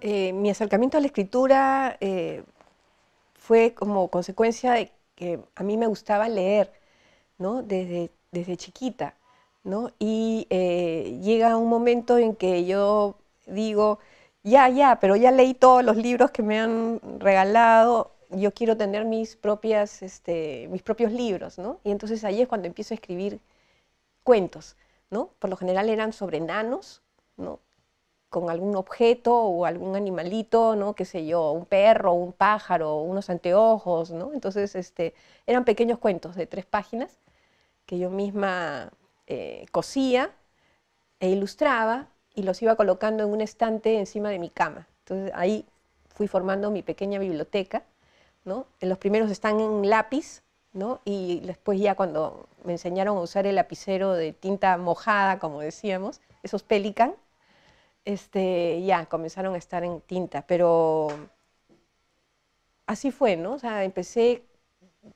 Eh, mi acercamiento a la escritura eh, fue como consecuencia de que a mí me gustaba leer, ¿no? Desde, desde chiquita, ¿no? Y eh, llega un momento en que yo digo, ya, ya, pero ya leí todos los libros que me han regalado, yo quiero tener mis, propias, este, mis propios libros, ¿no? Y entonces ahí es cuando empiezo a escribir cuentos, ¿no? Por lo general eran sobre nanos, ¿no? con algún objeto o algún animalito, ¿no? Qué sé yo, un perro, un pájaro, unos anteojos, ¿no? Entonces, este, eran pequeños cuentos de tres páginas que yo misma eh, cosía e ilustraba y los iba colocando en un estante encima de mi cama. Entonces, ahí fui formando mi pequeña biblioteca, ¿no? Los primeros están en lápiz, ¿no? Y después ya cuando me enseñaron a usar el lapicero de tinta mojada, como decíamos, esos Pelican, este, ya comenzaron a estar en tinta, pero así fue, ¿no? O sea, empecé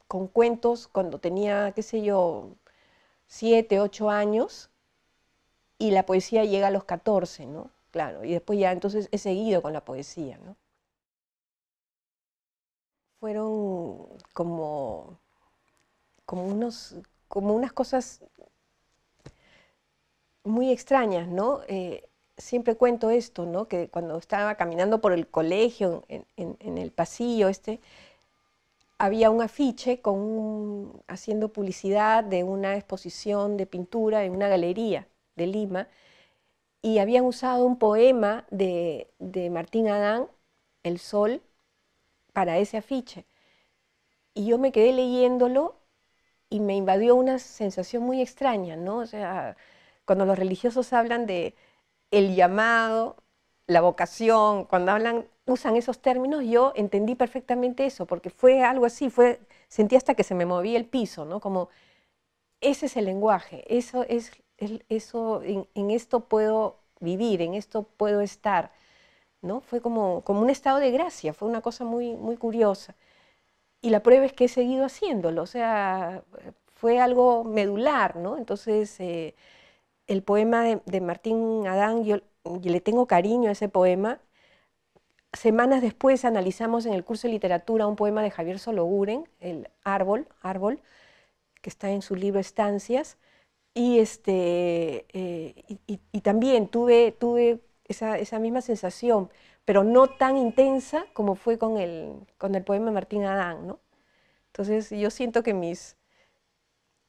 con cuentos cuando tenía, qué sé yo, siete, ocho años, y la poesía llega a los 14, ¿no? Claro, y después ya entonces he seguido con la poesía, ¿no? Fueron como, como, unos, como unas cosas muy extrañas, ¿no? Eh, siempre cuento esto, ¿no? Que cuando estaba caminando por el colegio, en, el pasillo este, había un afiche con haciendo publicidad de una exposición de pintura en una galería de Lima y habían usado un poema de, de Martín Adán, El Sol, para ese afiche. Y yo me quedé leyéndolo y me invadió una sensación muy extraña, ¿no? O sea, cuando los religiosos hablan de el llamado, la vocación, cuando hablan, usan esos términos, yo entendí perfectamente eso, porque fue algo así, fue, sentí hasta que se me movía el piso, ¿no? Como, ese es el lenguaje, eso es, eso, en, esto puedo vivir, en esto puedo estar, ¿no? Fue como, como un estado de gracia, fue una cosa muy, muy curiosa. Y la prueba es que he seguido haciéndolo, o sea, fue algo medular, ¿no? Entonces... Eh, el poema de, Martín Adán, yo, le tengo cariño a ese poema. Semanas después analizamos en el curso de literatura un poema de Javier Sologuren, El árbol, árbol, que está en su libro Estancias. Y, este, eh, también tuve, tuve esa, misma sensación, pero no tan intensa como fue con el, con el poema de Martín Adán. ¿no? Entonces yo siento que mis,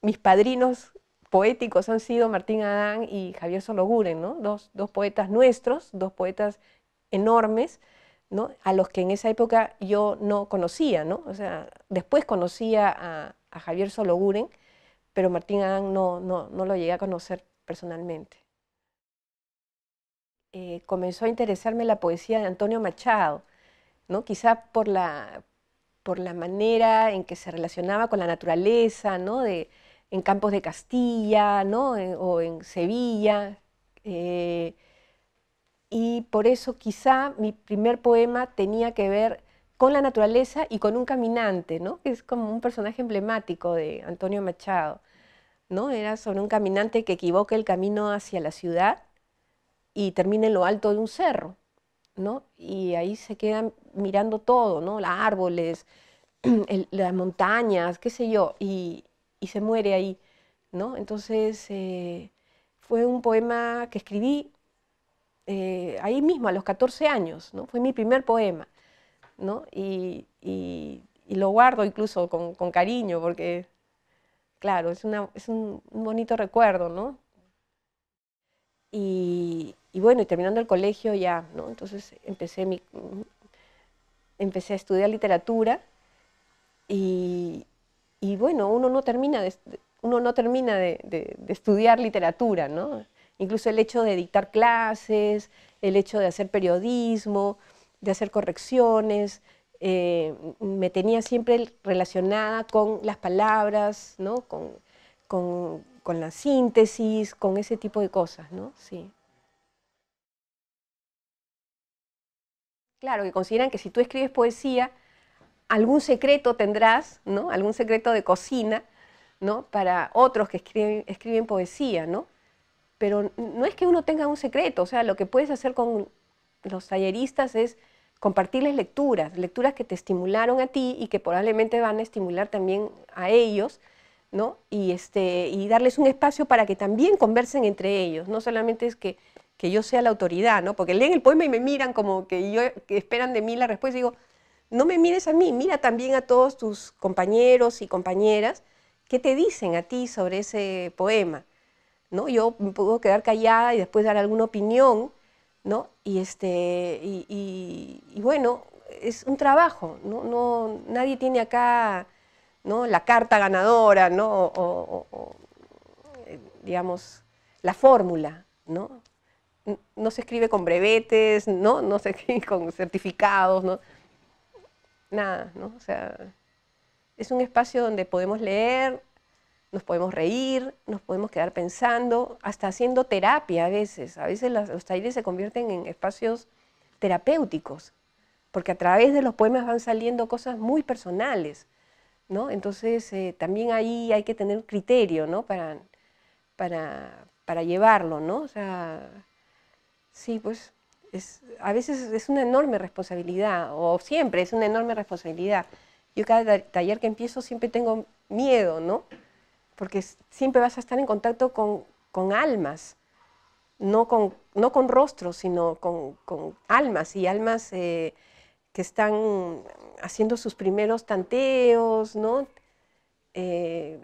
mis padrinos poéticos han sido Martín Adán y Javier Sologuren, ¿no? dos, poetas nuestros, dos poetas enormes, ¿no? a los que en esa época yo no conocía, ¿no? O sea, después conocía a, Javier Sologuren, pero Martín Adán no, no, lo llegué a conocer personalmente. Eh, comenzó a interesarme la poesía de Antonio Machado, ¿no? quizá por la, por la manera en que se relacionaba con la naturaleza, ¿no? de, en Campos de Castilla, ¿no? o en Sevilla. Eh, y por eso quizá mi primer poema tenía que ver con la naturaleza y con un caminante, ¿no? que es como un personaje emblemático de Antonio Machado. ¿no? Era sobre un caminante que equivoca el camino hacia la ciudad y termina en lo alto de un cerro. ¿no? Y ahí se queda mirando todo, ¿no? Los árboles, las montañas, qué sé yo. Y, y se muere ahí, ¿no? Entonces eh, fue un poema que escribí eh, ahí mismo, a los 14 años, ¿no? Fue mi primer poema, ¿no? Y, lo guardo incluso con, cariño porque, claro, es, un, bonito recuerdo, ¿no? Y, bueno, terminando el colegio ya, ¿no? Entonces empecé, mi, empecé a estudiar literatura y, y bueno, uno no termina de, uno no termina de, estudiar literatura, ¿no? Incluso el hecho de dictar clases, el hecho de hacer periodismo, de hacer correcciones, eh, me tenía siempre relacionada con las palabras, ¿no? Con, con, la síntesis, con ese tipo de cosas, ¿no? Sí. Claro, que consideran que si tú escribes poesía, algún secreto tendrás, ¿no? Algún secreto de cocina, ¿no? Para otros que escriben, poesía, ¿no? Pero no es que uno tenga un secreto, o sea, lo que puedes hacer con los talleristas es compartirles lecturas, lecturas que te estimularon a ti y que probablemente van a estimular también a ellos, ¿no? Y, este, y darles un espacio para que también conversen entre ellos, no solamente es que, yo sea la autoridad, ¿no? Porque leen el poema y me miran como que, yo, que esperan de mí la respuesta y digo, no me mires a mí, mira también a todos tus compañeros y compañeras qué te dicen a ti sobre ese poema. ¿no? Yo me puedo quedar callada y después dar alguna opinión, ¿no? Y, este, y, bueno, es un trabajo, ¿no? nadie tiene acá ¿no? la carta ganadora, ¿no? Eh, digamos, la fórmula, ¿no? No se escribe con brevetes, ¿no? No se escribe con certificados, ¿no? nada, ¿no? O sea, es un espacio donde podemos leer, nos podemos reír, nos podemos quedar pensando, hasta haciendo terapia a veces. A veces los talleres se convierten en espacios terapéuticos, porque a través de los poemas van saliendo cosas muy personales, ¿no? Entonces eh, también ahí hay que tener criterio, ¿no? Para, para, para llevarlo, ¿no? O sea, sí, pues a veces es una enorme responsabilidad, o siempre es una enorme responsabilidad. Yo cada taller que empiezo siempre tengo miedo, ¿no? Porque siempre vas a estar en contacto con, almas, no con, no con rostros, sino con, almas y almas eh, que están haciendo sus primeros tanteos, ¿no? Eh,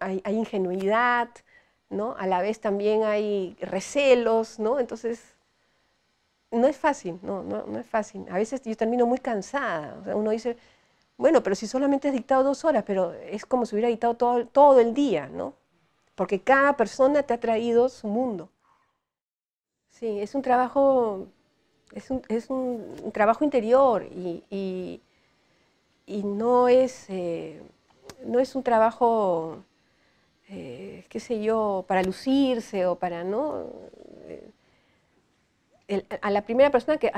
hay, hay, ingenuidad, ¿no? A la vez también hay recelos, ¿no? Entonces no es fácil, no, no, no es fácil. A veces yo termino muy cansada. uno dice, bueno, pero si solamente has dictado dos horas, pero es como si hubiera dictado todo, todo el día, ¿no? Porque cada persona te ha traído su mundo. Sí, es un trabajo, es un, es trabajo interior y, y, no, es, eh, no es un trabajo, eh, qué sé yo, para lucirse o para, ¿no? a la primera persona que,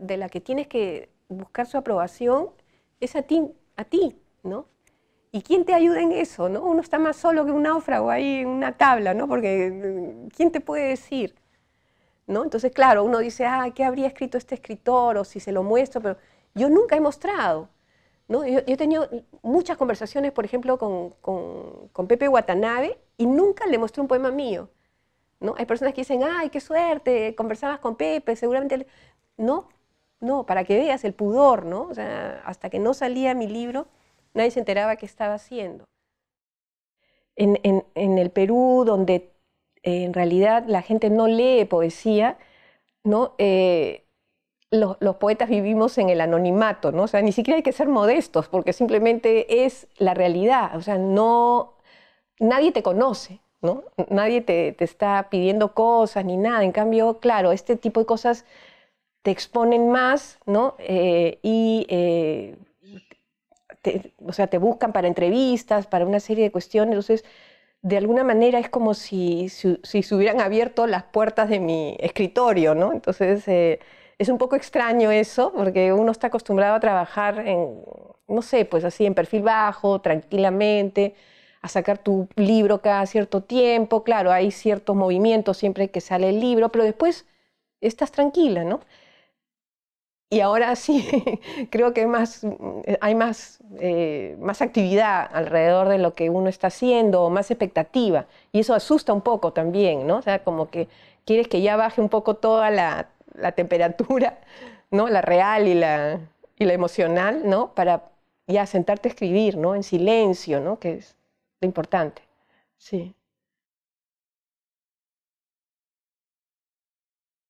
de la que tienes que buscar su aprobación es a ti, a ti, ¿no? ¿Y quién te ayuda en eso? ¿no? Uno está más solo que un náufrago ahí en una tabla, ¿no? Porque mm, ¿quién te puede decir? ¿No? Entonces, claro, uno dice, ah, ¿qué habría escrito este escritor? O si se lo muestro, pero yo nunca he mostrado. ¿no? Yo, he tenido muchas conversaciones, por ejemplo, con, con, con Pepe Watanabe y nunca le mostré un poema mío. Hay personas que dicen, ay, qué suerte, conversabas con Pepe, seguramente... No, no, para que veas el pudor, ¿no? O sea, hasta que no salía mi libro, nadie se enteraba qué estaba haciendo. En, el Perú, donde eh, en realidad la gente no lee poesía, ¿no? Eh, los, poetas vivimos en el anonimato, ¿no? O sea, ni siquiera hay que ser modestos, porque simplemente es la realidad. O sea, no, nadie te conoce, Nadie te, está pidiendo cosas ni nada. En cambio, claro, este tipo de cosas te exponen más, eh, y eh, te, sea, te buscan para entrevistas, para una serie de cuestiones. Entonces, de alguna manera es como si, se hubieran abierto las puertas de mi escritorio, ¿no? Entonces, eh, es un poco extraño eso, porque uno está acostumbrado a trabajar en, no sé, pues así, en perfil bajo, tranquilamente a sacar tu libro cada cierto tiempo, claro, hay ciertos movimientos siempre que sale el libro, pero después estás tranquila, ¿no? Y ahora sí, creo que más, hay más, eh, más actividad alrededor de lo que uno está haciendo, más expectativa. Y eso asusta un poco también, ¿no? O sea, como que quieres que ya baje un poco toda la, temperatura, ¿no? La real y la, y la emocional, ¿no? Para ya sentarte a escribir, ¿no? En silencio, ¿no? Que es, importante. Sí.